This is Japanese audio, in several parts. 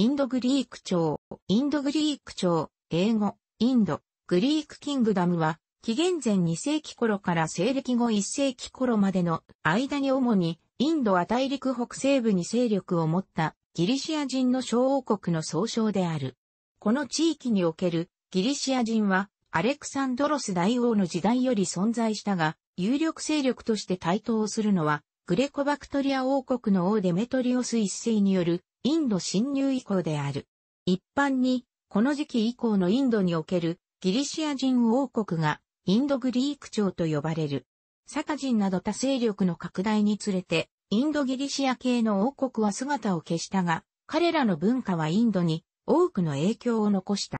インドグリーク朝、インドグリーク朝、英語、インド、グリークキングダムは、紀元前2世紀頃から西暦後1世紀頃までの間に主に、インドは大陸北西部に勢力を持ったギリシア人の小王国の総称である。この地域におけるギリシア人は、アレクサンドロス大王の時代より存在したが、有力勢力として台頭するのは、グレコバクトリア王国の王デメトリオス一世によるインド侵入以降である。一般に、この時期以降のインドにおけるギリシア人王国がインドグリーク朝と呼ばれる。サカ人など多勢力の拡大につれて、インドギリシア系の王国は姿を消したが、彼らの文化はインドに多くの影響を残した。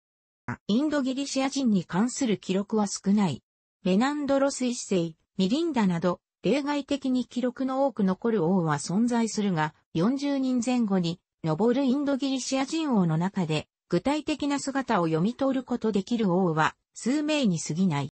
インドギリシア人に関する記録は少ない。メナンドロス一世、ミリンダなど、例外的に記録の多く残る王は存在するが、40人前後に登るインドギリシア人王の中で、具体的な姿を読み取ることできる王は、数名に過ぎない。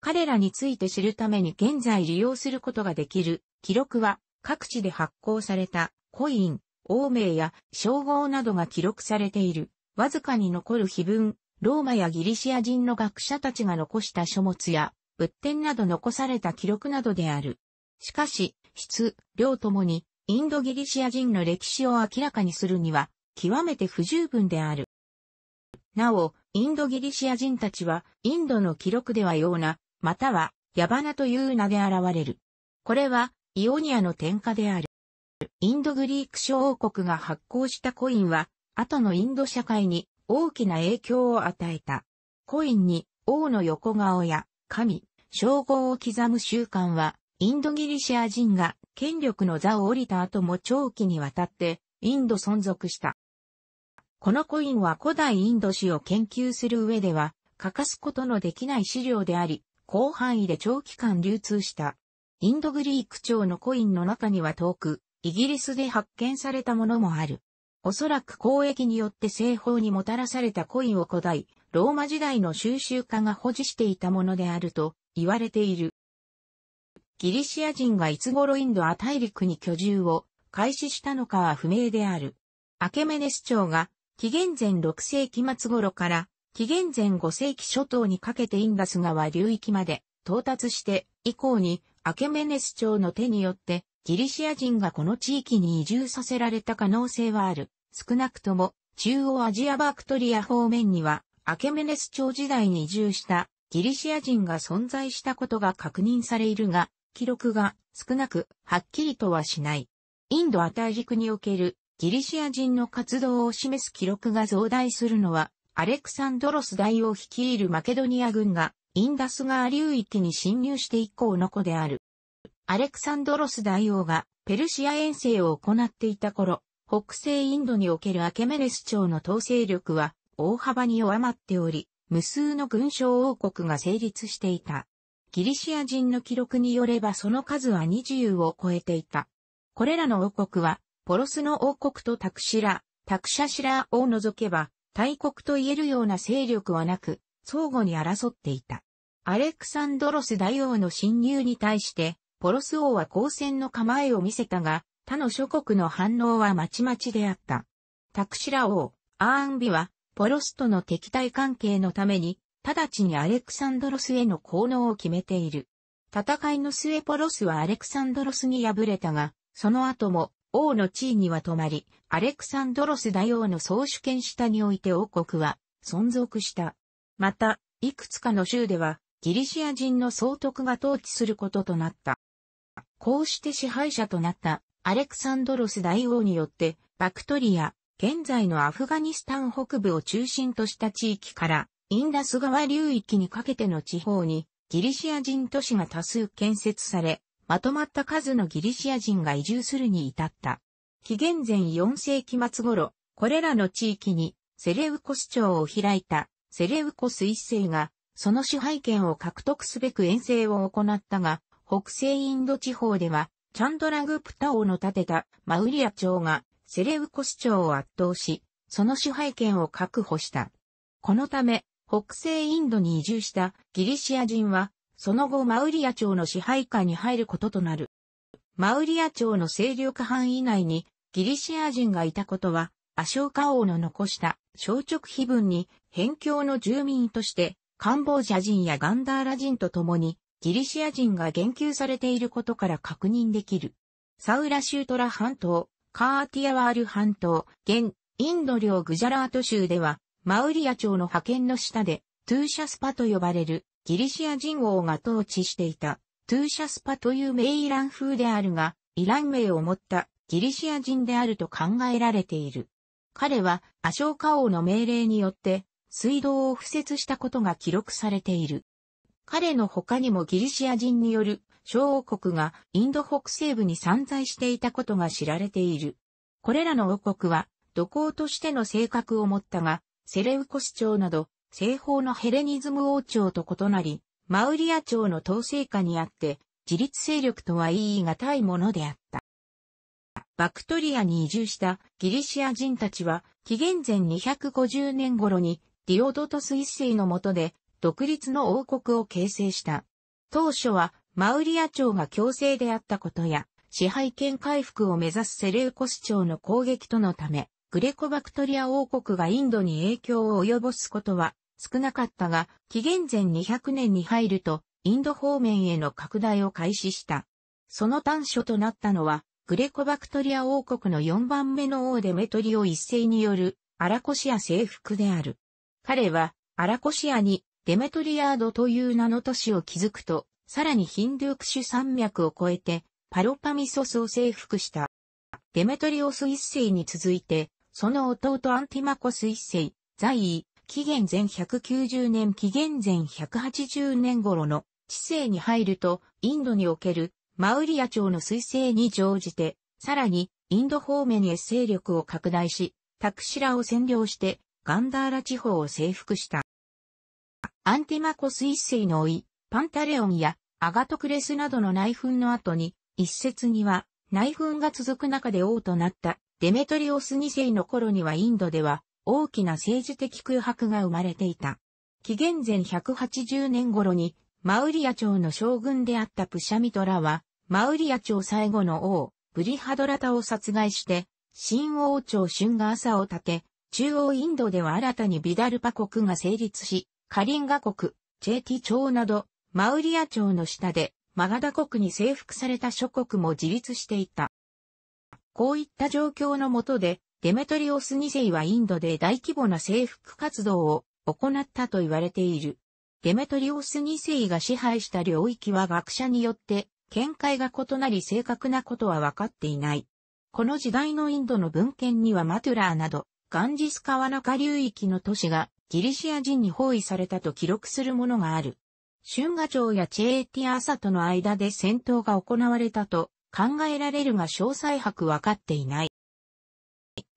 彼らについて知るために現在利用することができる記録は各地で発行されたコイン、王名や称号などが記録されている。わずかに残る碑文、ローマやギリシア人の学者たちが残した書物や仏典など残された記録などである。しかし、質、量ともにインドギリシア人の歴史を明らかにするには、極めて不十分である。なお、インドギリシア人たちは、インドの記録ではような、または、ヤバナという名で現れる。これは、イオニアの天下である。インドグリーク諸王国が発行したコインは、後のインド社会に大きな影響を与えた。コインに王の横顔や神、称号を刻む習慣は、インドギリシア人が権力の座を降りた後も長期にわたってインド存続した。このコインは古代インド史を研究する上では欠かすことのできない資料であり、広範囲で長期間流通した。インドグリーク朝のコインの中には遠く、イギリスで発見されたものもある。おそらく交易によって西方にもたらされたコインを古代、ローマ時代の収集家が保持していたものであると言われている。ギリシア人がいつ頃インドア大陸に居住を開始したのかは不明である。アケメネス朝が紀元前6世紀末頃から紀元前5世紀初頭にかけてインダス川流域まで到達して以降にアケメネス朝の手によってギリシア人がこの地域に移住させられた可能性はある。少なくとも中央アジアバクトリア方面にはアケメネス朝時代に移住したギリシア人が存在したことが確認されるが、記録が少なく、はっきりとはしない。インドア大陸におけるギリシア人の活動を示す記録が増大するのは、アレクサンドロス大王率いるマケドニア軍がインダス川流域に侵入して以降の子である。アレクサンドロス大王がペルシア遠征を行っていた頃、北西インドにおけるアケメネス朝の統制力は大幅に弱まっており、無数の軍将王国が成立していた。ギリシア人の記録によればその数は20を超えていた。これらの王国は、ポロスの王国とタクシラ、タクシャシラを除けば、大国と言えるような勢力はなく、相互に争っていた。アレクサンドロス大王の侵入に対して、ポロス王は交戦の構えを見せたが、他の諸国の反応はまちまちであった。タクシラ王、アーンビは、ポロスとの敵対関係のために、直ちにアレクサンドロスへの効能を決めている。戦いの末ポロスはアレクサンドロスに敗れたが、その後も王の地位には止まり、アレクサンドロス大王の総主権下において王国は存続した。また、いくつかの州ではギリシア人の総督が統治することとなった。こうして支配者となったアレクサンドロス大王によって、バクトリア、現在のアフガニスタン北部を中心とした地域からインダス川流域にかけての地方にギリシア人都市が多数建設され、まとまった数のギリシア人が移住するに至った。紀元前4世紀末頃、これらの地域にセレウコス町を開いたセレウコス一世がその支配権を獲得すべく遠征を行ったが、北西インド地方ではチャンドラグプタ王の建てたマウリア町がセレウコス町を圧倒し、その支配権を確保した。このため、北西インドに移住したギリシア人は、その後マウリア朝の支配下に入ることとなる。マウリア朝の勢力範囲内にギリシア人がいたことは、アショーカ王の残した小直碑文に、辺境の住民として、カンボジア人やガンダーラ人と共に、ギリシア人が言及されていることから確認できる。サウラシュートラ半島、カーティアワール半島、現、インド領グジャラート州では、マウリア朝の派遣の下で、トゥーシャスパと呼ばれるギリシア人王が統治していた、トゥーシャスパという名イラン風であるが、イラン名を持ったギリシア人であると考えられている。彼はアショーカ王の命令によって水道を敷設したことが記録されている。彼の他にもギリシア人による小王国がインド北西部に散在していたことが知られている。これらの王国は土工としての性格を持ったが、セレウコス朝など、西方のヘレニズム王朝と異なり、マウリア朝の統制下にあって、自立勢力とは言い難いものであった。バクトリアに移住したギリシア人たちは、紀元前250年頃にディオドトス一世の下で独立の王国を形成した。当初はマウリア朝が強制であったことや、支配権回復を目指すセレウコス朝の攻撃とのため、グレコバクトリア王国がインドに影響を及ぼすことは少なかったが、紀元前200年に入ると、インド方面への拡大を開始した。その端緒となったのは、グレコバクトリア王国の4番目の王デメトリオ一世によるアラコシア征服である。彼は、アラコシアにデメトリアードという名の都市を築くと、さらにヒンドゥークシュ山脈を越えて、パロパミソスを征服した。デメトリオス一世に続いて、その弟アンティマコス一世、在位、紀元前190年紀元前180年頃の知性に入ると、インドにおけるマウリア朝の彗星に乗じて、さらにインド方面へ勢力を拡大し、タクシラを占領してガンダーラ地方を征服した。アンティマコス一世の老い、パンタレオンやアガトクレスなどの内紛の後に、一説には内紛が続く中で王となったデメトリオス2世の頃にはインドでは大きな政治的空白が生まれていた。紀元前180年頃にマウリア朝の将軍であったプシャミトラはマウリア朝最後の王ブリハドラタを殺害して新王朝春が朝を立て中央インドでは新たにビダルパ国が成立しカリンガ国、チェーティ朝などマウリア朝の下でマガダ国に征服された諸国も自立していた。こういった状況のもとで、デメトリオス2世はインドで大規模な征服活動を行ったと言われている。デメトリオス2世が支配した領域は学者によって見解が異なり正確なことは分かっていない。この時代のインドの文献にはマトゥラーなど、ガンジス川の下流域の都市がギリシア人に包囲されたと記録するものがある。春河町やチェーティアーサとの間で戦闘が行われたと考えられるが詳細白わかっていない。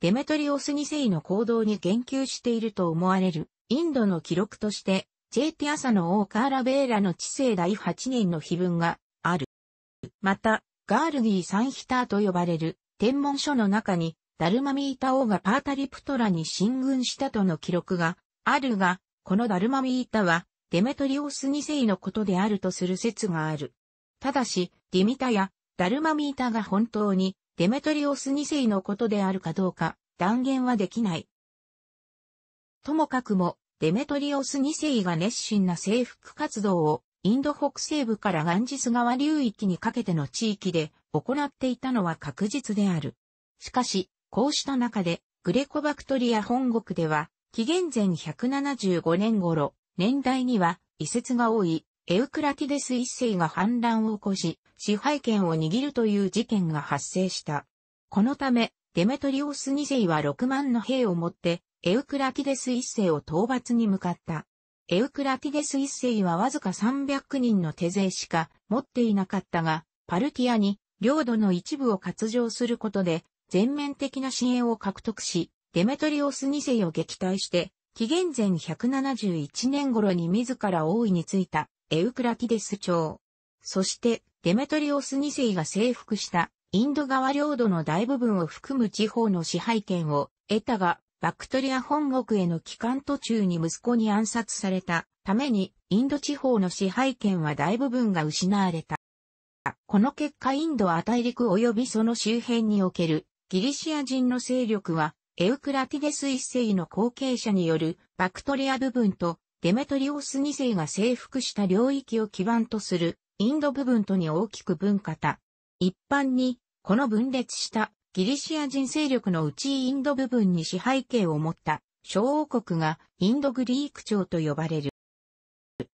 デメトリオス2世の行動に言及していると思われる、インドの記録として、ジェーティアサの王カーラベーラの治世第8年の碑文がある。また、ガールギー・サンヒターと呼ばれる天文書の中に、ダルマミータ王がパータリプトラに進軍したとの記録があるが、このダルマミータは、デメトリオス2世のことであるとする説がある。ただし、ディミタやダルマミータが本当にデメトリオス2世のことであるかどうか断言はできない。ともかくも、デメトリオス2世が熱心な征服活動をインド北西部からガンジス川流域にかけての地域で行っていたのは確実である。しかし、こうした中で、グレコバクトリア本国では、紀元前175年頃、年代には、遺説が多い、エウクラティデス一世が反乱を起こし、支配権を握るという事件が発生した。このため、デメトリオス2世は6万の兵を持って、エウクラティデス1世を討伐に向かった。エウクラティデス1世はわずか300人の手勢しか持っていなかったが、パルティアに領土の一部を割譲することで、全面的な支援を獲得し、デメトリオス2世を撃退して、紀元前171年頃に自ら王位についたエウクラティデス朝。そして、デメトリオス2世が征服したインド側領土の大部分を含む地方の支配権を得たが、バクトリア本国への帰還途中に息子に暗殺されたために、インド地方の支配権は大部分が失われた。この結果インドは大陸及びその周辺におけるギリシア人の勢力は、エウクラティデス一世の後継者によるバクトリア部分とデメトリオス2世が征服した領域を基盤とするインド部分とに大きく分化た。一般に、この分裂したギリシア人勢力のうちインド部分に支配権を持った小王国がインドグリーク朝と呼ばれる。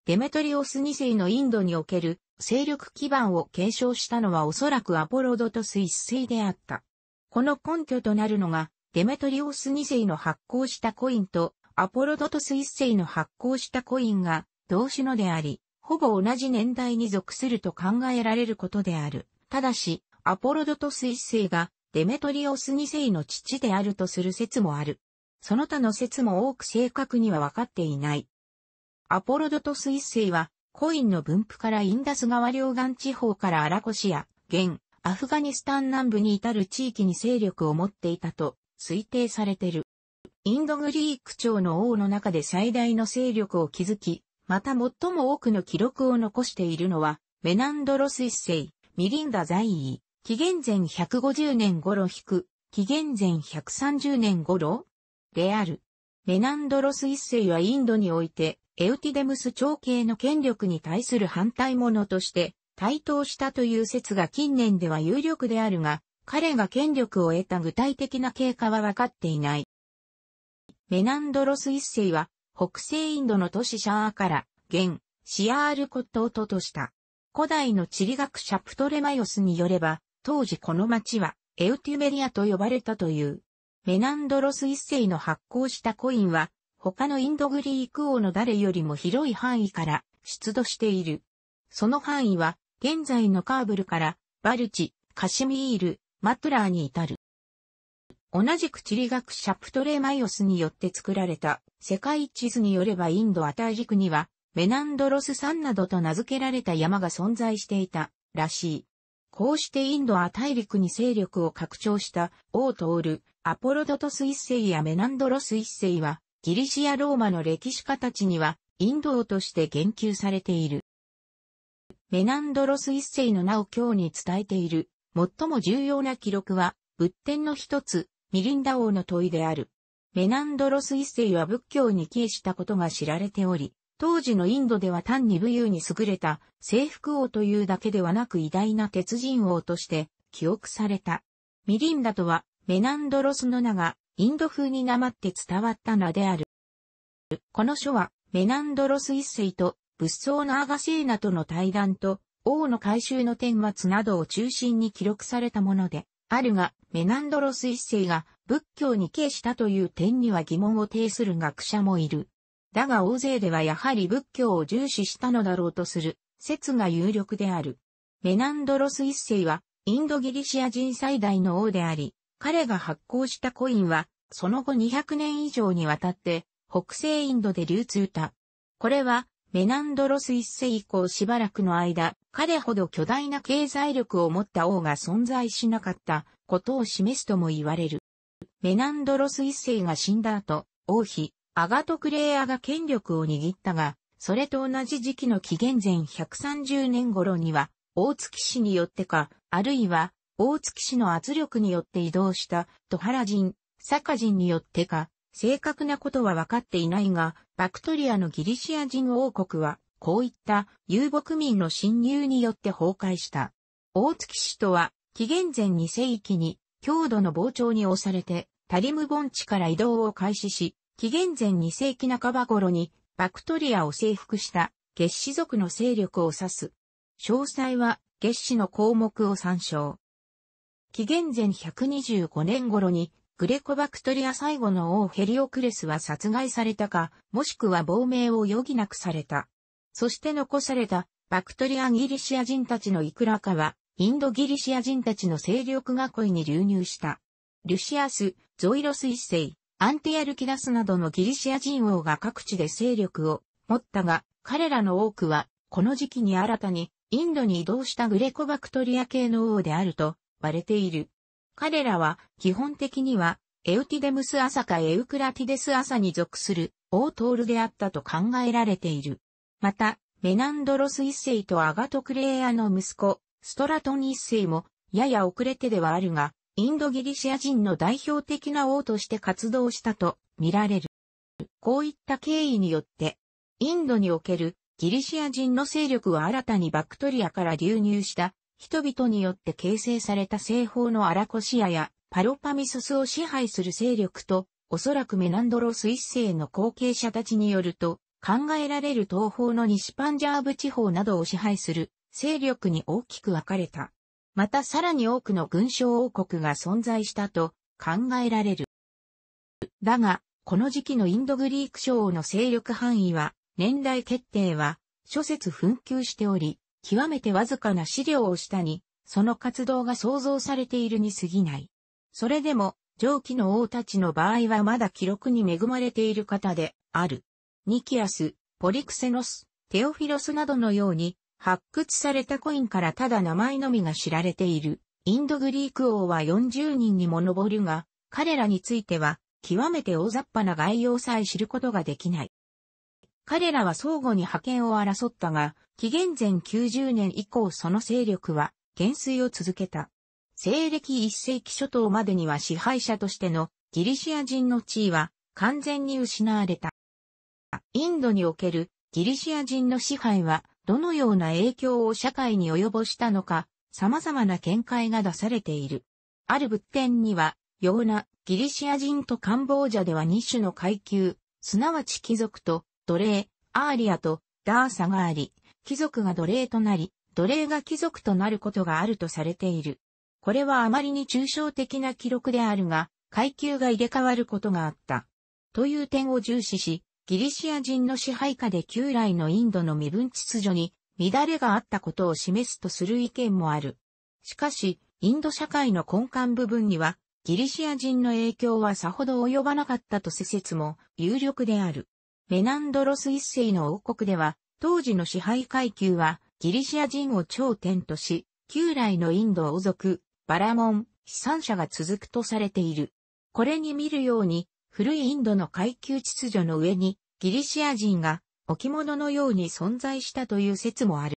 デメトリオス2世のインドにおける勢力基盤を継承したのはおそらくアポロドトス一世であった。この根拠となるのが、デメトリオス2世の発行したコインとアポロドトス1世の発行したコインが同種のであり、ほぼ同じ年代に属すると考えられることである。ただし、アポロドトス一世がデメトリオス二世の父であるとする説もある。その他の説も多く正確には分かっていない。アポロドトス一世は、コインの分布からインダス川両岸地方からアラコシア、現、アフガニスタン南部に至る地域に勢力を持っていたと推定されている。インドグリーク朝の王の中で最大の勢力を築き、また最も多くの記録を残しているのは、メナンドロス一世、ミリンダ在位、紀元前150年頃引く、紀元前130年頃である。メナンドロス一世はインドにおいて、エウティデムス朝廷の権力に対する反対者として、対等したという説が近年では有力であるが、彼が権力を得た具体的な経過は分かっていない。メナンドロス一世は北西インドの都市シャーから、現、シアールコットを都とした。古代の地理学者プトレマヨスによれば、当時この町は、エウティメリアと呼ばれたという。メナンドロス一世の発行したコインは、他のインドグリーク王の誰よりも広い範囲から出土している。その範囲は、現在のカーブルから、バルチ、カシミール、マトラーに至る。同じく地理学者プトレマイオスによって作られた世界地図によればインドアタジ陸にはメナンドロス山などと名付けられた山が存在していたらしい。こうしてインドア大陸に勢力を拡張した王トール、アポロドトス一世やメナンドロス一世はギリシアローマの歴史家たちにはインド王として言及されている。メナンドロス一世の名を今日に伝えている最も重要な記録は仏典の一つミリンダ王の問いである。メナンドロス一世は仏教に帰依したことが知られており、当時のインドでは単に武勇に優れた征服王というだけではなく偉大な鉄人王として記憶された。ミリンダとはメナンドロスの名がインド風に名まって伝わった名である。この書はメナンドロス一世と仏僧のアガセーナとの対談と王の改修の天末などを中心に記録されたものであるが、メナンドロス一世が仏教に敬したという点には疑問を呈する学者もいる。だが大勢ではやはり仏教を重視したのだろうとする説が有力である。メナンドロス一世はインドギリシア人最大の王であり、彼が発行したコインはその後200年以上にわたって北西インドで流通た。これはメナンドロス一世以降しばらくの間、彼ほど巨大な経済力を持った王が存在しなかったことを示すとも言われる。メナンドロス一世が死んだ後、王妃、アガトクレイアが権力を握ったが、それと同じ時期の紀元前130年頃には、大月氏によってか、あるいは、大月氏の圧力によって移動した、トハラ人、サカ人によってか、正確なことは分かっていないが、バクトリアのギリシア人王国は、こういった遊牧民の侵入によって崩壊した。大月氏とは、紀元前2世紀に、強度の膨張に押されて、タリム盆地から移動を開始し、紀元前2世紀半ば頃に、バクトリアを征服した月氏族の勢力を指す。詳細は月氏の項目を参照。紀元前125年頃にグレコバクトリア最後の王ヘリオクレスは殺害されたか、もしくは亡命を余儀なくされた。そして残された、バクトリアギリシア人たちのいくらかは、インドギリシア人たちの勢力囲いに流入した。ルシアス、ゾイロス一世、アンティアルキダスなどのギリシア人王が各地で勢力を持ったが、彼らの多くは、この時期に新たに、インドに移動したグレコバクトリア系の王であると、割れている。彼らは基本的にはエウティデムス朝かエウクラティデス朝に属するオートールであったと考えられている。また、メナンドロス一世とアガトクレイアの息子、ストラトン一世も、やや遅れてではあるが、インドギリシア人の代表的な王として活動したと見られる。こういった経緯によって、インドにおけるギリシア人の勢力は新たにバクトリアから流入した人々によって形成された西方のアラコシアやパロパミススを支配する勢力と、おそらくメナンドロス一世の後継者たちによると、考えられる東方の西パンジャーブ地方などを支配する勢力に大きく分かれた。またさらに多くの軍将王国が存在したと考えられる。だが、この時期のインドグリーク諸王の勢力範囲は、年代決定は、諸説紛糾しており、極めてわずかな資料を下に、その活動が想像されているに過ぎない。それでも、上記の王たちの場合はまだ記録に恵まれている方である。ニキアス、ポリクセノス、テオフィロスなどのように、発掘されたコインからただ名前のみが知られている。インドグリーク王は40人にも上るが、彼らについては、極めて大雑把な概要さえ知ることができない。彼らは相互に覇権を争ったが、紀元前90年以降その勢力は減衰を続けた。西暦1世紀初頭までには支配者としてのギリシア人の地位は完全に失われた。インドにおけるギリシア人の支配はどのような影響を社会に及ぼしたのか様々な見解が出されている。ある仏典には、ようなギリシア人とカンボジャでは2種の階級、すなわち貴族と奴隷、アーリアとダーサがあり、貴族が奴隷となり、奴隷が貴族となることがあるとされている。これはあまりに抽象的な記録であるが、階級が入れ替わることがあった。という点を重視し、ギリシア人の支配下で旧来のインドの身分秩序に乱れがあったことを示すとする意見もある。しかし、インド社会の根幹部分には、ギリシア人の影響はさほど及ばなかったと施説も有力である。メナンドロス一世の王国では、当時の支配階級はギリシア人を頂点とし、旧来のインド王族、バラモン、資産者が続くとされている。これに見るように、古いインドの階級秩序の上に、ギリシア人が置物のように存在したという説もある。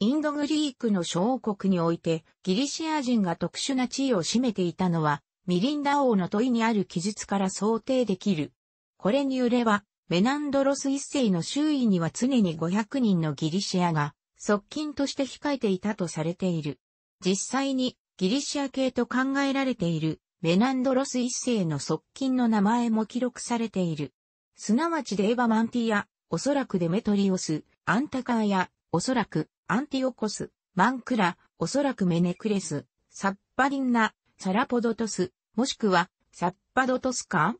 インドグリークの小王国において、ギリシア人が特殊な地位を占めていたのは、ミリンダ王の問いにある記述から想定できる。これによれば、メナンドロス一世の周囲には常に500人のギリシアが側近として控えていたとされている。実際にギリシア系と考えられているメナンドロス一世の側近の名前も記録されている。すなわちデーバマンティア、おそらくデメトリオス、アンタカーヤ、おそらくアンティオコス、マンクラ、おそらくメネクレス、サッパリンナ、サラポドトス、もしくはサッパドトスカ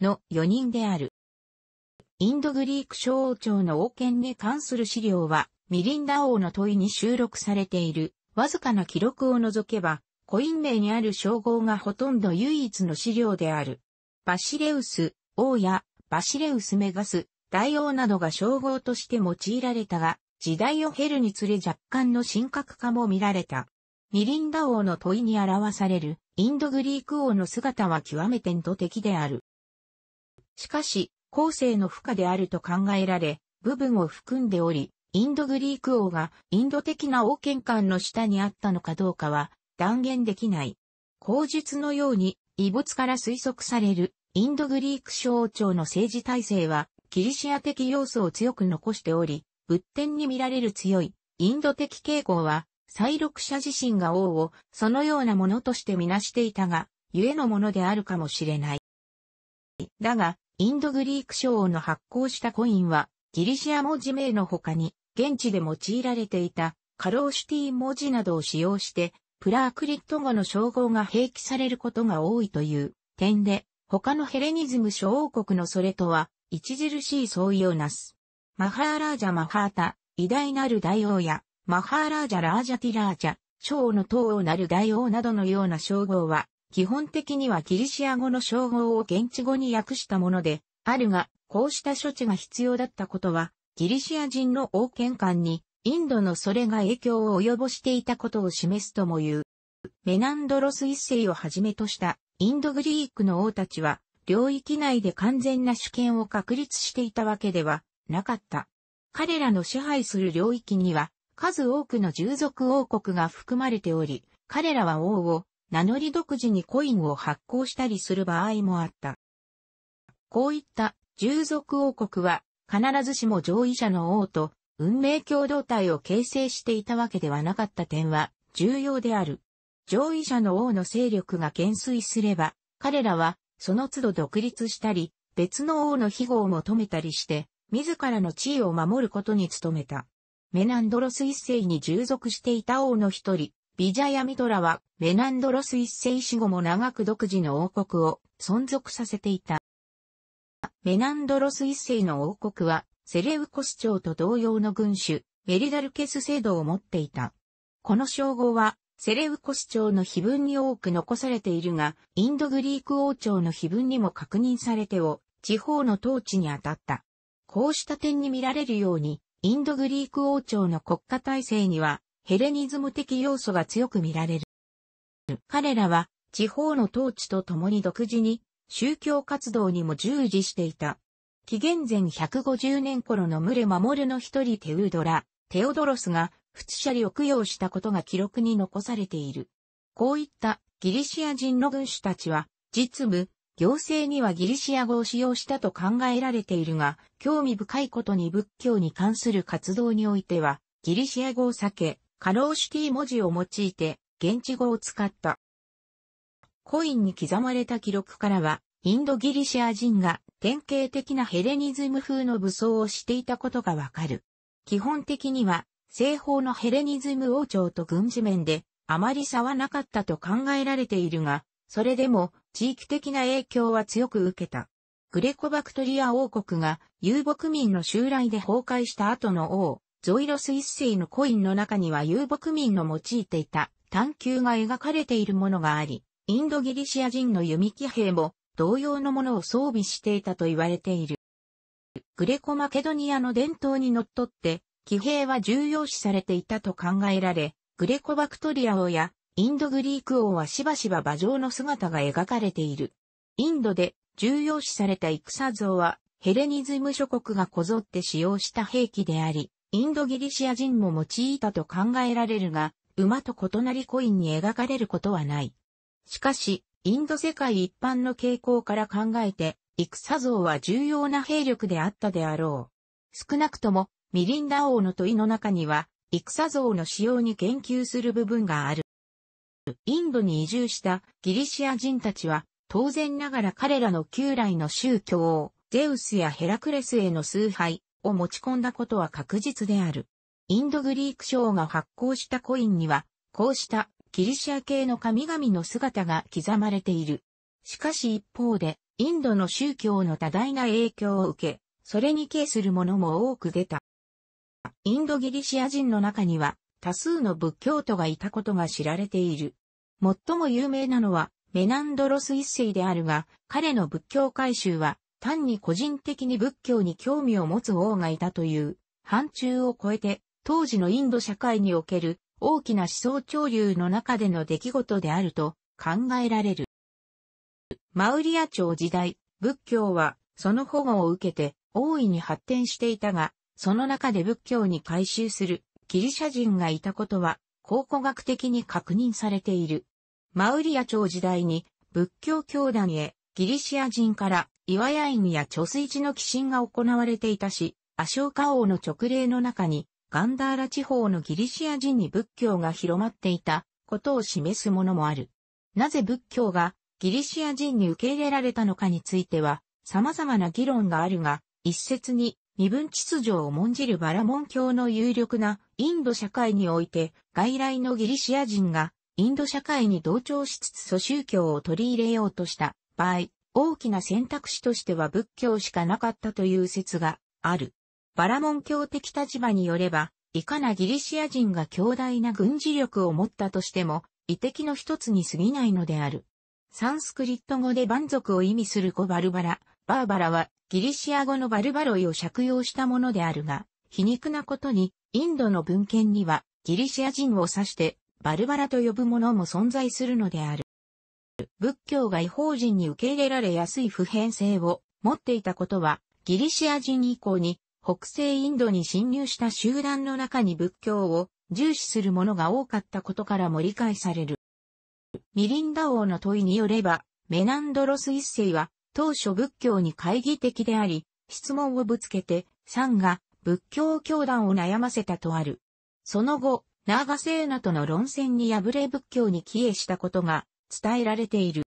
の4人である。インドグリーク小王朝の王権に関する資料は、ミリンダ王の問いに収録されている、わずかな記録を除けば、コイン名にある称号がほとんど唯一の資料である。バシレウス、王や、バシレウスメガス、大王などが称号として用いられたが、時代を経るにつれ若干の神格化も見られた。ミリンダ王の問いに表されるインドグリーク王の姿は極めて度的である。しかし、後世の負荷であると考えられ、部分を含んでおり、インドグリーク王がインド的な王権官の下にあったのかどうかは断言できない。口述のように遺物から推測されるインドグリーク小王朝の政治体制はキリシア的要素を強く残しており、仏典に見られる強いインド的傾向は再録者自身が王をそのようなものとしてみなしていたが、ゆえのものであるかもしれない。だが、インドグリーク賞の発行したコインは、ギリシア文字名の他に、現地で用いられていた、カローシティ文字などを使用して、プラークリット語の称号が併記されることが多いという点で、他のヘレニズム諸王国のそれとは、著しい相違をなす。マハーラージャ・マハータ、偉大なる大王や、マハーラージャ・ラージャ・ティラージャ、諸王の塔王なる大王などのような称号は、基本的にはギリシア語の称号を現地語に訳したもので、あるが、こうした処置が必要だったことは、ギリシア人の王権観に、インドのそれが影響を及ぼしていたことを示すとも言う。メナンドロス一世をはじめとしたインドグリークの王たちは、領域内で完全な主権を確立していたわけではなかった。彼らの支配する領域には、数多くの従属王国が含まれており、彼らは王を名乗り独自にコインを発行したりする場合もあった。こういった従属王国は必ずしも上位者の王と運命共同体を形成していたわけではなかった点は重要である。上位者の王の勢力が減衰すれば、彼らはその都度独立したり、別の王の庇護を求めたりして、自らの地位を守ることに努めた。メナンドロス一世に従属していた王の一人、ビジャヤミトラは、メナンドロス一世死後も長く独自の王国を存続させていた。メナンドロス一世の王国は、セレウコス朝と同様の軍主、メリダルケス制度を持っていた。この称号は、セレウコス朝の碑文に多く残されているが、インドグリーク王朝の碑文にも確認されてを、地方の統治に当たった。こうした点に見られるように、インドグリーク王朝の国家体制には、ヘレニズム的要素が強く見られる。彼らは地方の統治と共に独自に宗教活動にも従事していた。紀元前150年頃の群れ守の一人テウドラ、テオドロスが仏舎利を供養したことが記録に残されている。こういったギリシア人の軍主たちは、実務、行政にはギリシア語を使用したと考えられているが、興味深いことに仏教に関する活動においては、ギリシア語を避け、カローシティ文字を用いて、現地語を使った。コインに刻まれた記録からは、インドギリシア人が典型的なヘレニズム風の武装をしていたことがわかる。基本的には、西方のヘレニズム王朝と軍事面で、あまり差はなかったと考えられているが、それでも地域的な影響は強く受けた。グレコバクトリア王国が遊牧民の襲来で崩壊した後の王、ゾイロス一世のコインの中には遊牧民の用いていた探求が描かれているものがあり、インドギリシア人の弓騎兵も同様のものを装備していたと言われている。グレコマケドニアの伝統にのっとって、騎兵は重要視されていたと考えられ、グレコバクトリア王やインドグリーク王はしばしば馬上の姿が描かれている。インドで重要視された戦像はヘレニズム諸国がこぞって使用した兵器であり、インドギリシア人も用いたと考えられるが、馬と異なりコインに描かれることはない。しかし、インド世界一般の傾向から考えて、戦像は重要な兵力であったであろう。少なくとも、ミリンダ王の問いの中には、戦像の使用に言及する部分がある。インドに移住したギリシア人たちは、当然ながら彼らの旧来の宗教を、ゼウスやヘラクレスへの崇拝、を持ち込んだことは確実である。インドグリーク賞が発行したコインには、こうしたギリシア系の神々の姿が刻まれている。しかし一方で、インドの宗教の多大な影響を受け、それに敬するものも多く出た。インドギリシア人の中には、多数の仏教徒がいたことが知られている。最も有名なのは、メナンドロス一世であるが、彼の仏教改修は、単に個人的に仏教に興味を持つ王がいたという、範疇を超えて、当時のインド社会における大きな思想潮流の中での出来事であると考えられる。マウリア朝時代、仏教はその保護を受けて大いに発展していたが、その中で仏教に改宗するギリシャ人がいたことは考古学的に確認されている。マウリア朝時代に仏教教団へギリシア人から岩屋院や貯水池の寄進が行われていたし、アショーカ王の直令の中に、ガンダーラ地方のギリシア人に仏教が広まっていたことを示すものもある。なぜ仏教がギリシア人に受け入れられたのかについては、様々な議論があるが、一説に身分秩序を重んじるバラモン教の有力なインド社会において、外来のギリシア人がインド社会に同調しつつ祖宗教を取り入れようとした場合、大きな選択肢としては仏教しかなかったという説がある。バラモン教的立場によれば、いかなギリシア人が強大な軍事力を持ったとしても、遺跡の一つに過ぎないのである。サンスクリット語で蛮族を意味する語バルバラ、バーバラはギリシア語のバルバロイを借用したものであるが、皮肉なことに、インドの文献にはギリシア人を指してバルバラと呼ぶものも存在するのである。仏教が違法人に受け入れられやすい普遍性を持っていたことは、ギリシア人以降に北西インドに侵入した集団の中に仏教を重視する者が多かったことからも理解される。ミリンダ王の問いによれば、メナンドロス一世は当初仏教に懐疑的であり、質問をぶつけて、ンが仏教教団を悩ませたとある。その後、ナーガセーナとの論戦に敗れ仏教に帰依したことが伝えられている。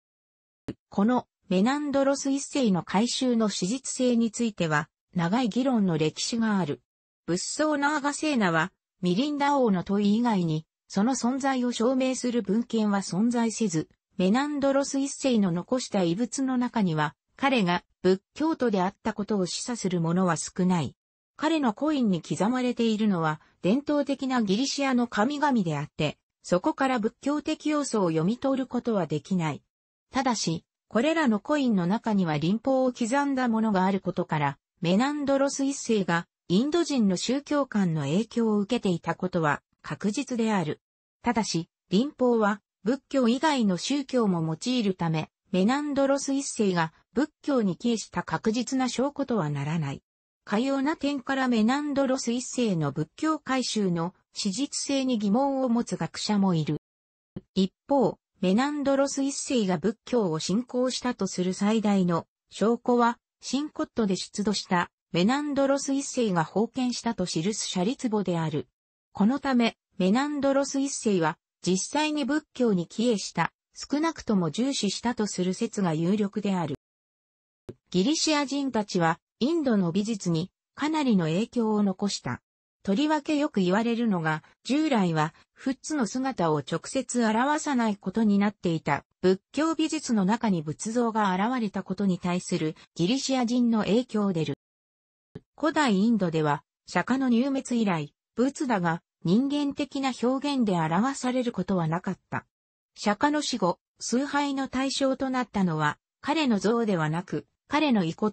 このメナンドロス一世の改修の史実性については、長い議論の歴史がある。物騒なアガセーナは、ミリンダ王の問い以外に、その存在を証明する文献は存在せず、メナンドロス一世の残した遺物の中には、彼が仏教徒であったことを示唆するものは少ない。彼のコインに刻まれているのは、伝統的なギリシアの神々であって、そこから仏教的要素を読み取ることはできない。ただし、これらのコインの中には林法を刻んだものがあることから、メナンドロス一世がインド人の宗教観の影響を受けていたことは確実である。ただし、林法は仏教以外の宗教も用いるため、メナンドロス一世が仏教に帰した確実な証拠とはならない。かような点からメナンドロス一世の仏教改修の史実性に疑問を持つ学者もいる。一方、メナンドロス一世が仏教を信仰したとする最大の証拠は、シンコットで出土したメナンドロス一世が封建したと記すシャリツボである。このため、メナンドロス一世は実際に仏教に帰依した、少なくとも重視したとする説が有力である。ギリシア人たちはインドの美術にかなりの影響を残した。とりわけよく言われるのが、従来は、仏の姿を直接表さないことになっていた、仏教美術の中に仏像が現れたことに対するギリシア人の影響でる。古代インドでは、釈迦の入滅以来、仏陀が人間的な表現で表されることはなかった。釈迦の死後、崇拝の対象となったのは、彼の像ではなく、彼の遺骨、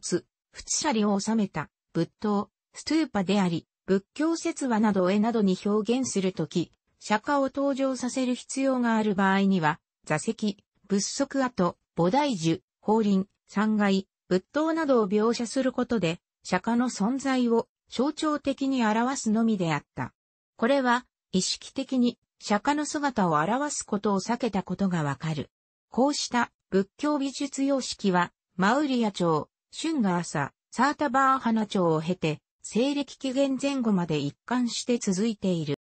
仏舎利を収めた、仏塔、ストゥーパであり、仏教説話など絵などに表現するとき、釈迦を登場させる必要がある場合には、座席、仏足跡、菩提樹、法輪、三階、仏塔などを描写することで、釈迦の存在を象徴的に表すのみであった。これは、意識的に釈迦の姿を表すことを避けたことがわかる。こうした仏教美術様式は、マウリア朝、春が朝、サータバー花町を経て、西暦紀元前後まで一貫して続いている。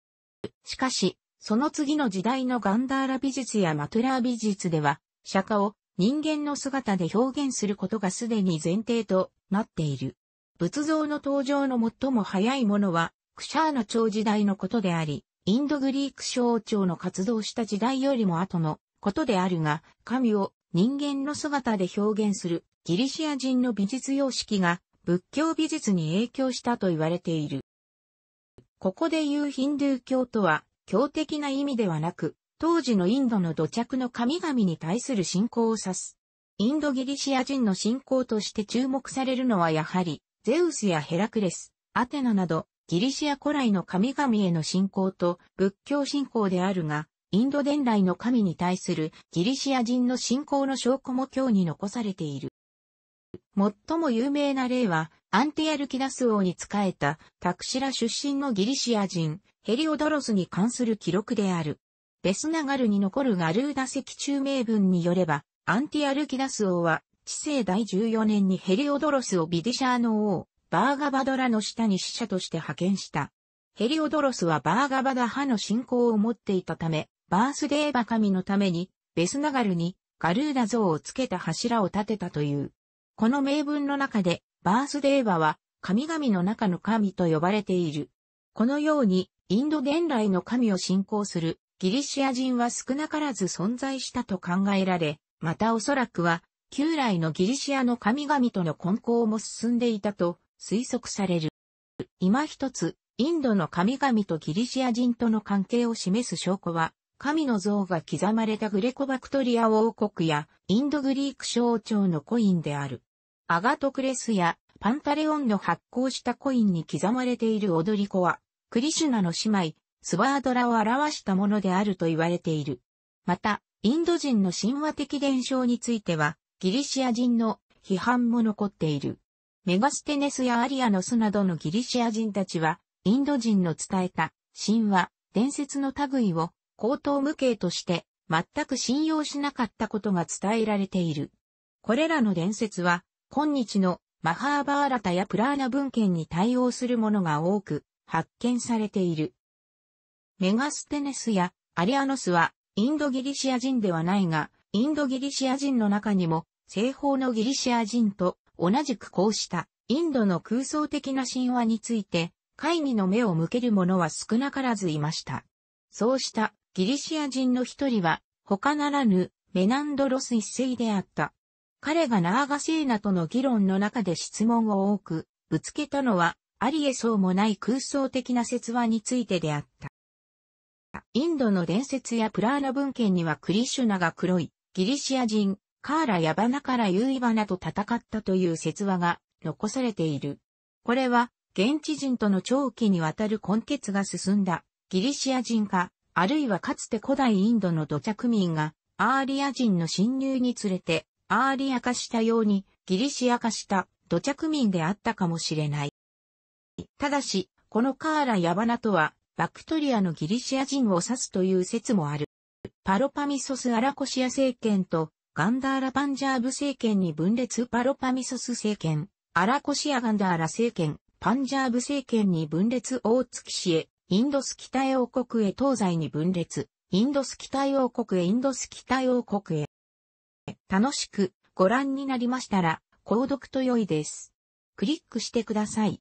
しかし、その次の時代のガンダーラ美術やマトゥラー美術では、釈迦を人間の姿で表現することがすでに前提となっている。仏像の登場の最も早いものは、クシャーナ朝時代のことであり、インドグリーク小朝の活動した時代よりも後のことであるが、神を人間の姿で表現するギリシア人の美術様式が仏教美術に影響したと言われている。ここで言うヒンドゥー教とは、教的な意味ではなく、当時のインドの土着の神々に対する信仰を指す。インドギリシア人の信仰として注目されるのはやはり、ゼウスやヘラクレス、アテナなど、ギリシア古来の神々への信仰と仏教信仰であるが、インド伝来の神に対するギリシア人の信仰の証拠も今日に残されている。最も有名な例は、アンティアルキダス王に仕えたタクシラ出身のギリシア人、ヘリオドロスに関する記録である。ベスナガルに残るガルーダ石中名文によれば、アンティアルキダス王は、治世第14年にヘリオドロスをビディシャーの王、バーガバドラの下に使者として派遣した。ヘリオドロスはバーガバダ派の信仰を持っていたため、バースデーバ神のために、ベスナガルにガルーダ像をつけた柱を建てたという。この名文の中で、バースデーバは、神々の中の神と呼ばれている。このように、インド伝来の神を信仰するギリシア人は少なからず存在したと考えられ、またおそらくは、旧来のギリシアの神々との混交も進んでいたと推測される。今一つ、インドの神々とギリシア人との関係を示す証拠は神の像が刻まれたグレコバクトリア王国やインドグリーク象徴のコインである。アガトクレスやパンタレオンの発行したコインに刻まれている踊り子は、クリシュナの姉妹、スワードラを表したものであると言われている。また、インド人の神話的伝承については、ギリシア人の批判も残っている。メガステネスやアリアノスなどのギリシア人たちは、インド人の伝えた神話、伝説の類を高等無形として全く信用しなかったことが伝えられている。これらの伝説は、今日のマハーバーラタやプラーナ文献に対応するものが多く発見されている。メガステネスやアリアノスはインドギリシア人ではないが、インドギリシア人の中にも西方のギリシア人と同じくこうしたインドの空想的な神話について会議の目を向ける者は少なからずいました。そうしたギリシア人の一人は、他ならぬ、メナンドロス一世であった。彼がナーガセーナとの議論の中で質問を多く、ぶつけたのは、ありえそうもない空想的な説話についてであった。インドの伝説やプラーナ文献にはクリシュナが黒い、ギリシア人、カーラヤバナからユイバナと戦ったという説話が残されている。これは、現地人との長期にわたる根血が進んだ、ギリシア人か、あるいはかつて古代インドの土着民がアーリア人の侵入につれてアーリア化したようにギリシア化した土着民であったかもしれない。ただし、このカーラ・ヤバナとはバクトリアのギリシア人を指すという説もある。パロパミソス・アラコシア政権とガンダーラ・パンジャーブ政権に分裂パロパミソス政権、アラコシア・ガンダーラ政権、パンジャーブ政権に分裂大月市へインドス北英王国へ東西に分裂、インドス北英王国へインドス北英王国へ。楽しくご覧になりましたら、購読と良いです。クリックしてください。